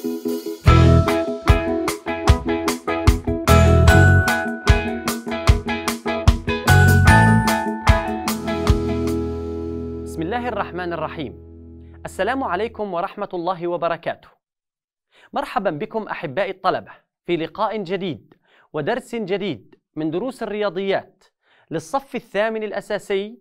بسم الله الرحمن الرحيم السلام عليكم ورحمة الله وبركاته مرحبا بكم أحبائي الطلبة في لقاء جديد ودرس جديد من دروس الرياضيات للصف الثامن الأساسي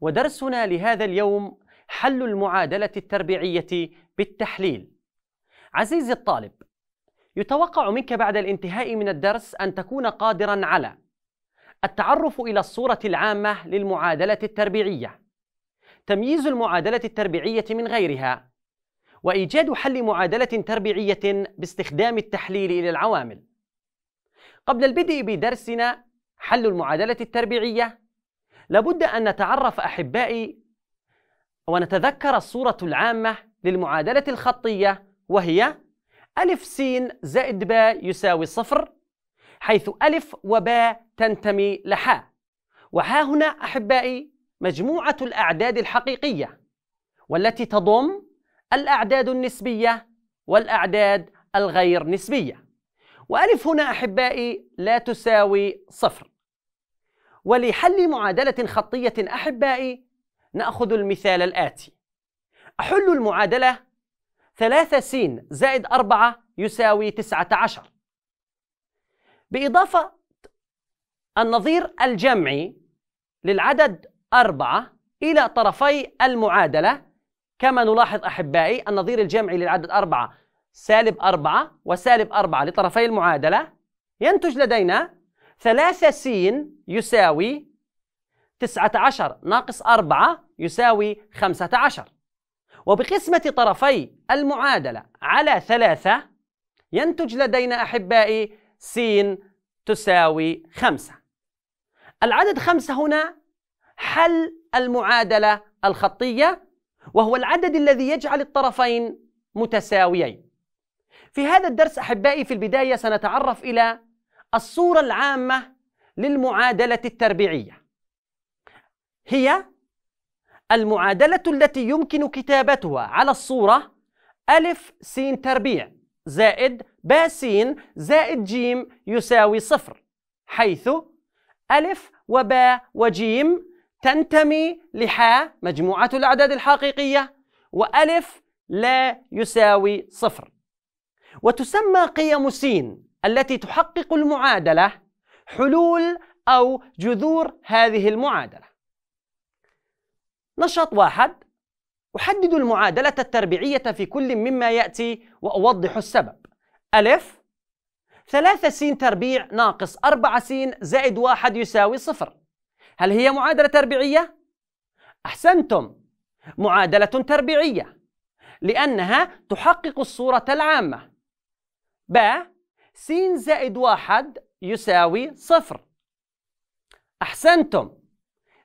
ودرسنا لهذا اليوم حل المعادلة التربيعية بالتحليل عزيزي الطالب يتوقع منك بعد الانتهاء من الدرس أن تكون قادرا على التعرف إلى الصورة العامة للمعادلة التربيعية تمييز المعادلة التربيعية من غيرها وإيجاد حل معادلة تربيعية باستخدام التحليل إلى العوامل قبل البدء بدرسنا حل المعادلة التربيعية لابد أن نتعرف أحبائي ونتذكر الصورة العامة للمعادلة الخطية وهي ألف سين زائد باء يساوي صفر حيث ألف وباء تنتمي لحاء وها هنا أحبائي مجموعة الأعداد الحقيقية والتي تضم الأعداد النسبية والأعداد الغير نسبية وألف هنا أحبائي لا تساوي صفر ولحل معادلة خطية أحبائي نأخذ المثال الآتي أحل المعادلة 3 س زائد 4 يساوي 19 بإضافة النظير الجمعي للعدد 4 إلى طرفي المعادلة كما نلاحظ أحبائي النظير الجمعي للعدد 4 سالب 4 وسالب 4 لطرفي المعادلة ينتج لدينا 3 س يساوي 19 ناقص 4 يساوي 15 وبقسمة طرفي المعادلة على ثلاثة ينتج لدينا أحبائي س تساوي خمسة العدد خمسة هنا حل المعادلة الخطية وهو العدد الذي يجعل الطرفين متساويين في هذا الدرس أحبائي في البداية سنتعرف إلى الصورة العامة للمعادلة التربيعية هي المعادلة التي يمكن كتابتها على الصورة ألف س تربيع زائد ب س زائد ج يساوي صفر حيث ألف وبا وجيم تنتمي لحا مجموعة الأعداد الحقيقية وألف لا يساوي صفر وتسمى قيم س التي تحقق المعادلة حلول أو جذور هذه المعادلة نشاط واحد أحدد المعادلة التربيعية في كل مما يأتي وأوضح السبب ألف ثلاثة سين تربيع ناقص أربعة سين زائد واحد يساوي صفر هل هي معادلة تربيعية؟ أحسنتم معادلة تربيعية لأنها تحقق الصورة العامة ب س زائد واحد يساوي صفر أحسنتم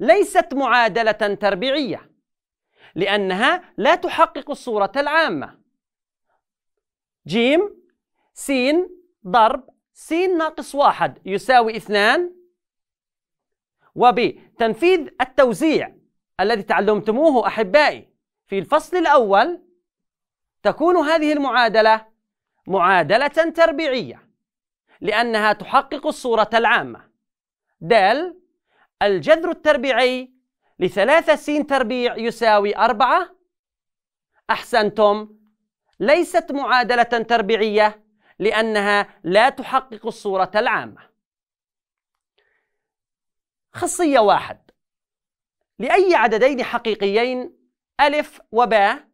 ليست معادلة تربيعية لأنها لا تحقق الصورة العامة جيم س ضرب س ناقص واحد يساوي اثنان وب تنفيذ التوزيع الذي تعلمتموه أحبائي في الفصل الأول تكون هذه المعادلة معادلة تربيعية لأنها تحقق الصورة العامة دال الجذر التربيعي لثلاثة سين تربيع يساوي أربعة أحسنتم ليست معادلة تربيعية لأنها لا تحقق الصورة العامة خاصية واحد لأي عددين حقيقيين ألف وباء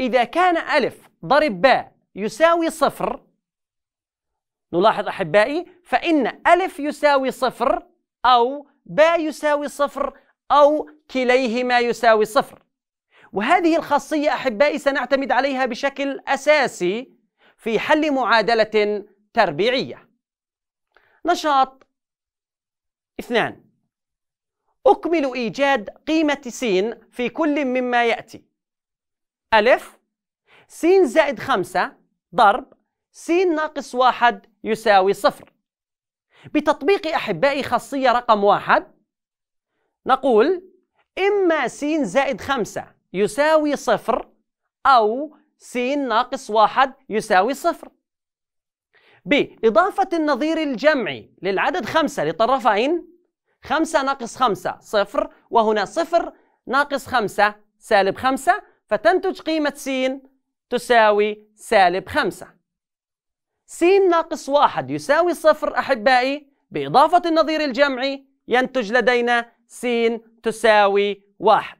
إذا كان ألف ضرب باء يساوي صفر نلاحظ أحبائي فإن ألف يساوي صفر أو با يساوي صفر أو كليهما يساوي صفر وهذه الخاصية أحبائي سنعتمد عليها بشكل أساسي في حل معادلة تربيعية نشاط اثنان أكمل إيجاد قيمة س في كل مما يأتي ألف س زائد خمسة ضرب س ناقص واحد يساوي صفر بتطبيق أحبائي خاصية رقم واحد نقول إما س زائد خمسة يساوي صفر أو س ناقص واحد يساوي صفر بإضافة النظير الجمعي للعدد خمسة لطرفين خمسة ناقص خمسة صفر وهنا صفر ناقص خمسة سالب خمسة فتنتج قيمة س تساوي سالب خمسة س ناقص واحد يساوي صفر أحبائي بإضافة النظير الجمعي ينتج لدينا س تساوي واحد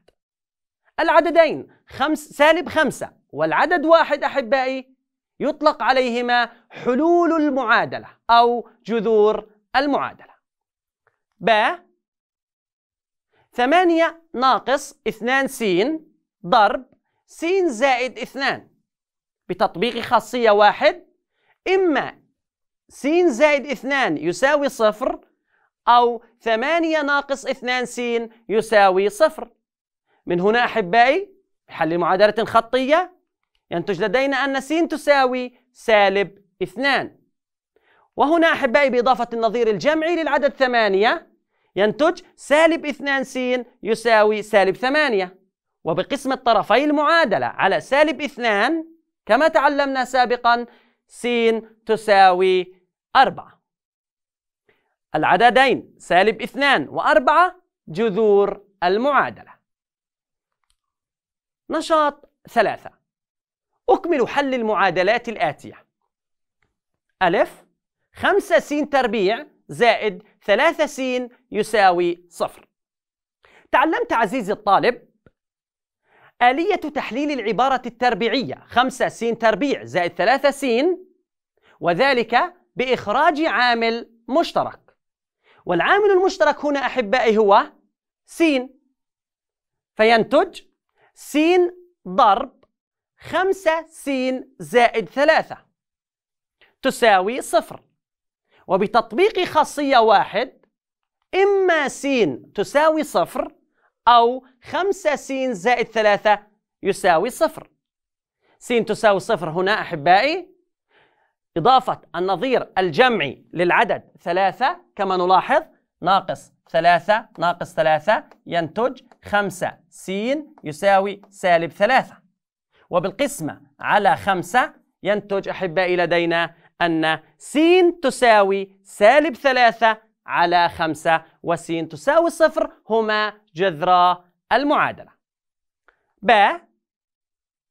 العددين خمس سالب خمسة والعدد واحد أحبائي يطلق عليهما حلول المعادلة أو جذور المعادلة ب ثمانية ناقص اثنان س ضرب س زائد اثنان بتطبيق خاصية واحد إما س زائد اثنان يساوي صفر أو ثمانية ناقص اثنان س يساوي صفر من هنا أحبائي بحل معادلة خطية ينتج لدينا أن س تساوي سالب اثنان وهنا أحبائي بإضافة النظير الجمعي للعدد ثمانية ينتج سالب اثنان س يساوي سالب ثمانية وبقسم الطرفي المعادلة على سالب اثنان كما تعلمنا سابقا س تساوي أربعة العددين سالب اثنان وأربعة جذور المعادلة نشاط ثلاثة أكمل حل المعادلات الآتية ألف خمسة س تربيع زائد ثلاثة س يساوي صفر تعلمت عزيزي الطالب آلية تحليل العبارة التربيعية 5 س تربيع زائد 3 س وذلك بإخراج عامل مشترك والعامل المشترك هنا أحبائي هو س فينتج س ضرب 5 س زائد 3 تساوي صفر وبتطبيق خاصية واحد إما س تساوي صفر أو 5 س زائد 3 يساوي صفر س تساوي صفر هنا أحبائي إضافة النظير الجمعي للعدد ثلاثة كما نلاحظ ناقص ثلاثة ناقص ثلاثة ينتج خمسة س يساوي سالب ثلاثة وبالقسمة على خمسة ينتج أحبائي لدينا أن س تساوي سالب ثلاثة على 5 وس تساوي صفر هما جذرا المعادلة ب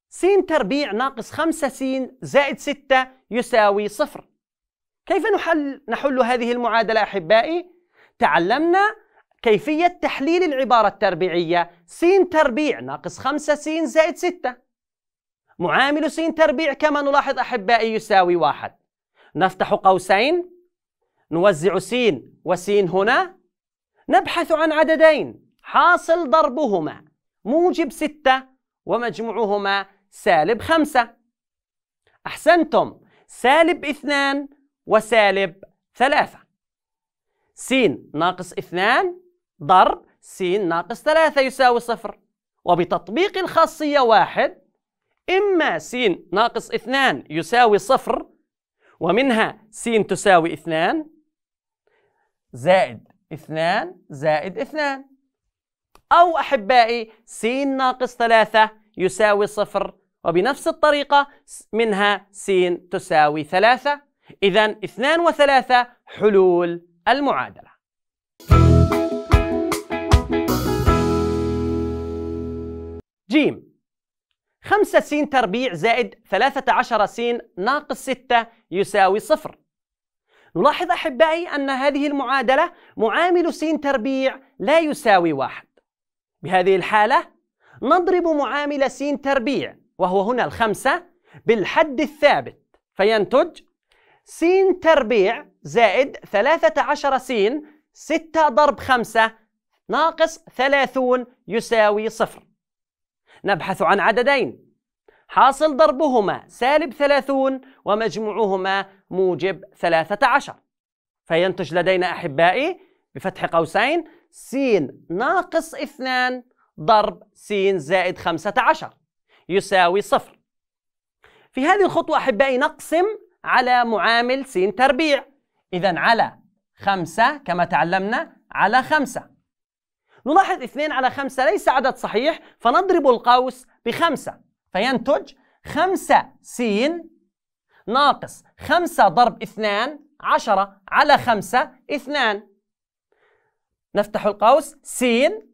س تربيع ناقص 5 س زائد 6 يساوي صفر كيف نحل, نحل هذه المعادلة أحبائي؟ تعلمنا كيفية تحليل العبارة التربيعية س تربيع ناقص 5 س زائد 6 معامل س تربيع كما نلاحظ أحبائي يساوي واحد نفتح قوسين نوزع سين وسين هنا نبحث عن عددين حاصل ضربهما موجب ستة ومجموعهما سالب خمسة أحسنتم سالب اثنان وسالب ثلاثة سين ناقص اثنان ضرب سين ناقص ثلاثة يساوي صفر وبتطبيق الخاصية واحد إما سين ناقص اثنان يساوي صفر ومنها سين تساوي اثنان زائد اثنان زائد اثنان أو أحبائي س ناقص ثلاثة يساوي صفر وبنفس الطريقة منها س تساوي ثلاثة إذا اثنان وثلاثة حلول المعادلة جيم خمسة س تربيع زائد ثلاثة عشر س ناقص ستة يساوي صفر نلاحظ أحبائي أن هذه المعادلة معامل س تربيع لا يساوي واحد بهذه الحالة نضرب معامل س تربيع وهو هنا الخمسة بالحد الثابت فينتج س تربيع زائد ثلاثة عشر س ستة ضرب خمسة ناقص ثلاثون يساوي صفر نبحث عن عددين حاصل ضربهما سالب 30 ومجموعهما موجب 13 فينتج لدينا أحبائي بفتح قوسين س ناقص 2 ضرب س زائد 15 يساوي صفر في هذه الخطوة أحبائي نقسم على معامل س تربيع إذا على 5 كما تعلمنا على 5 نلاحظ 2 على 5 ليس عدد صحيح فنضرب القوس بخمسة فينتج 5 س ناقص 5 ضرب 2 10 على 5 اثنان نفتح القوس س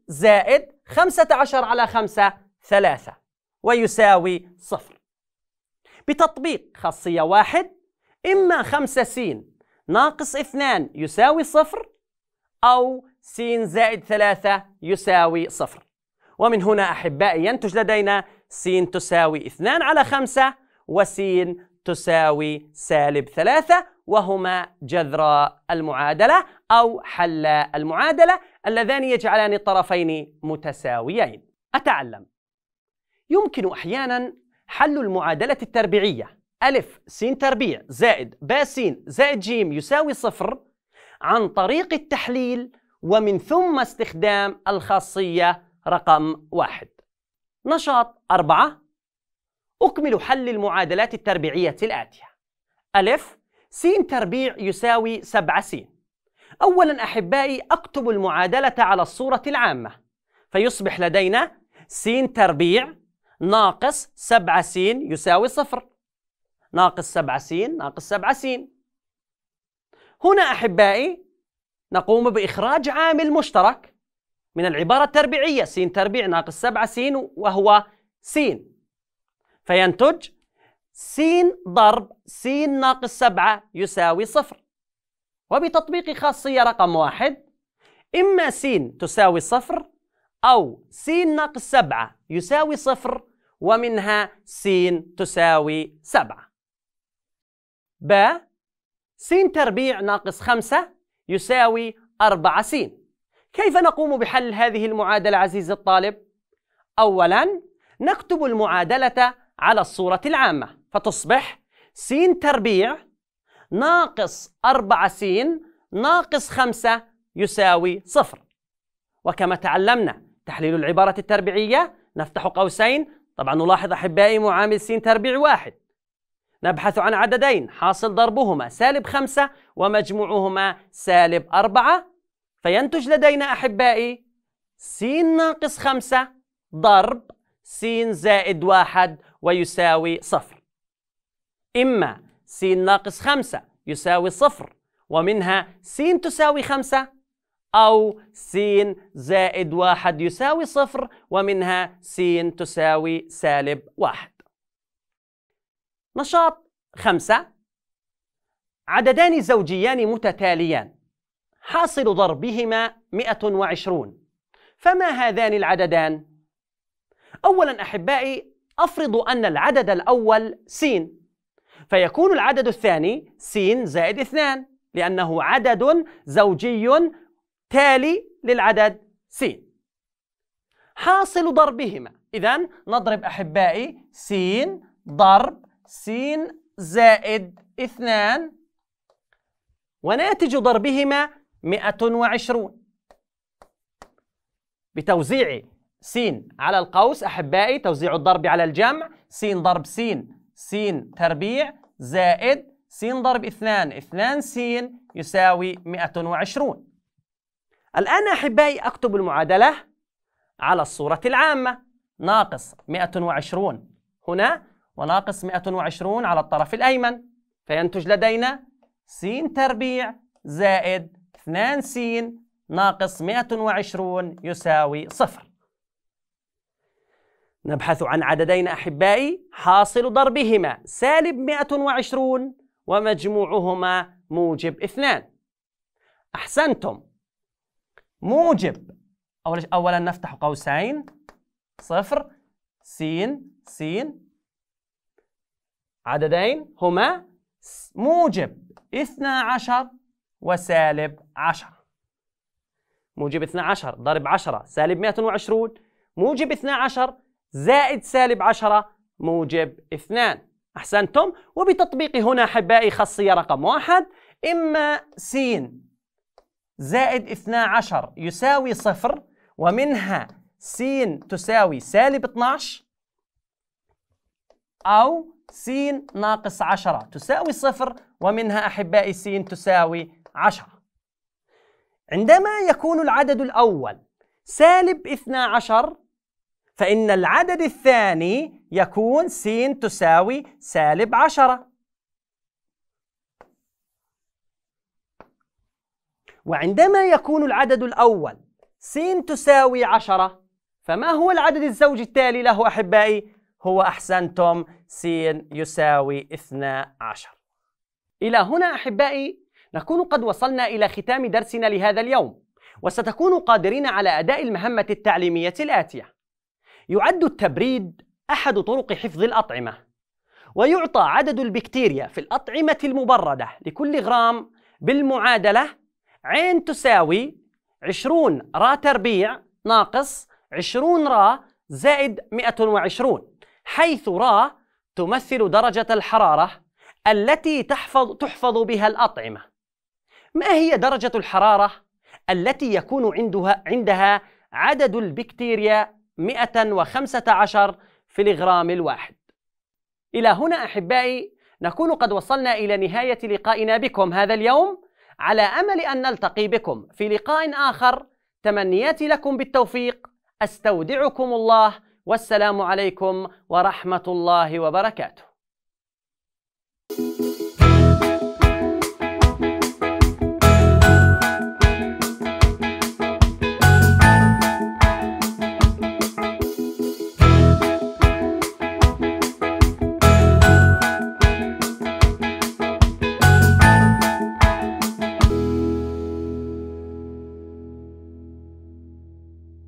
زائد 15 على 5 ثلاثة ويساوي صفر بتطبيق خاصية واحد إما 5 س ناقص 2 يساوي صفر أو س زائد 3 يساوي صفر ومن هنا أحبائي ينتج لدينا س تساوي 2 على 5 س تساوي سالب 3 وهما جذرا المعادلة أو حل المعادلة اللذان يجعلان الطرفين متساويين أتعلم يمكن أحيانا حل المعادلة التربيعية ألف س تربيع زائد ب س زائد ج يساوي صفر عن طريق التحليل ومن ثم استخدام الخاصية رقم واحد نشاط أربعة أكمل حل المعادلات التربيعية الآتية ألف س تربيع يساوي سبعة س أولا أحبائي أكتب المعادلة على الصورة العامة فيصبح لدينا س تربيع ناقص سبعة س يساوي صفر ناقص سبعة س ناقص سبعة س هنا أحبائي نقوم بإخراج عامل مشترك من العبارة التربيعية س تربيع ناقص 7 س وهو س فينتج س ضرب س ناقص 7 يساوي صفر وبتطبيق خاصية رقم واحد إما س تساوي صفر أو س ناقص 7 يساوي صفر ومنها س تساوي 7 ب س تربيع ناقص 5 يساوي 4 س كيف نقوم بحل هذه المعادلة عزيزي الطالب؟ أولاً نكتب المعادلة على الصورة العامة فتصبح س تربيع ناقص 4 س ناقص 5 يساوي صفر وكما تعلمنا تحليل العبارة التربيعية نفتح قوسين طبعا نلاحظ أحبائي معامل س تربيع واحد نبحث عن عددين حاصل ضربهما سالب خمسة ومجموعهما سالب أربعة فينتج لدينا أحبائي س ناقص خمسة ضرب س زائد واحد ويساوي صفر إما س ناقص خمسة يساوي صفر ومنها س تساوي خمسة أو س زائد واحد يساوي صفر ومنها س تساوي سالب واحد نشاط خمسة عددان زوجيان متتاليان حاصل ضربهما 120 فما هذان العددان؟ أولا أحبائي أفرض أن العدد الأول س فيكون العدد الثاني س زائد اثنان لأنه عدد زوجي تالي للعدد س حاصل ضربهما إذا نضرب أحبائي س ضرب س زائد اثنان وناتج ضربهما 120 بتوزيع س على القوس أحبائي توزيع الضرب على الجمع س ضرب س س تربيع زائد س ضرب اثنان اثنان س يساوي 120 الآن أحبائي أكتب المعادلة على الصورة العامة ناقص 120 هنا وناقص 120 على الطرف الأيمن فينتج لدينا س تربيع زائد 2 س ناقص 120 يساوي صفر نبحث عن عددين أحبائي حاصل ضربهما سالب 120 ومجموعهما موجب 2 أحسنتم موجب أول أولا نفتح قوسين صفر سين سين عددين هما موجب 12 وسالب 10 موجب 12 ضرب 10 سالب 120 موجب 12 زائد سالب 10 موجب 2 أحسنتم وبتطبيق هنا أحبائي خاصية رقم واحد إما س زائد 12 يساوي صفر ومنها س تساوي سالب 12 أو س ناقص 10 تساوي صفر ومنها أحبائي س تساوي عشر عندما يكون العدد الأول سالب عشر فإن العدد الثاني يكون س تساوي سالب عشرة وعندما يكون العدد الأول س تساوي عشرة فما هو العدد الزوجي التالي له أحبائي؟ هو أحسنتم س يساوي عشر إلى هنا أحبائي نكون قد وصلنا إلى ختام درسنا لهذا اليوم وستكون قادرين على أداء المهمة التعليمية الآتية يعد التبريد أحد طرق حفظ الأطعمة ويعطى عدد البكتيريا في الأطعمة المبردة لكل غرام بالمعادلة عين تساوي 20 را تربيع ناقص 20 را زائد 120 حيث را تمثل درجة الحرارة التي تحفظ, تحفظ بها الأطعمة ما هي درجة الحرارة التي يكون عندها, عندها عدد البكتيريا 115 في الغرام الواحد إلى هنا أحبائي نكون قد وصلنا إلى نهاية لقائنا بكم هذا اليوم على أمل أن نلتقي بكم في لقاء آخر تمنياتي لكم بالتوفيق أستودعكم الله والسلام عليكم ورحمة الله وبركاته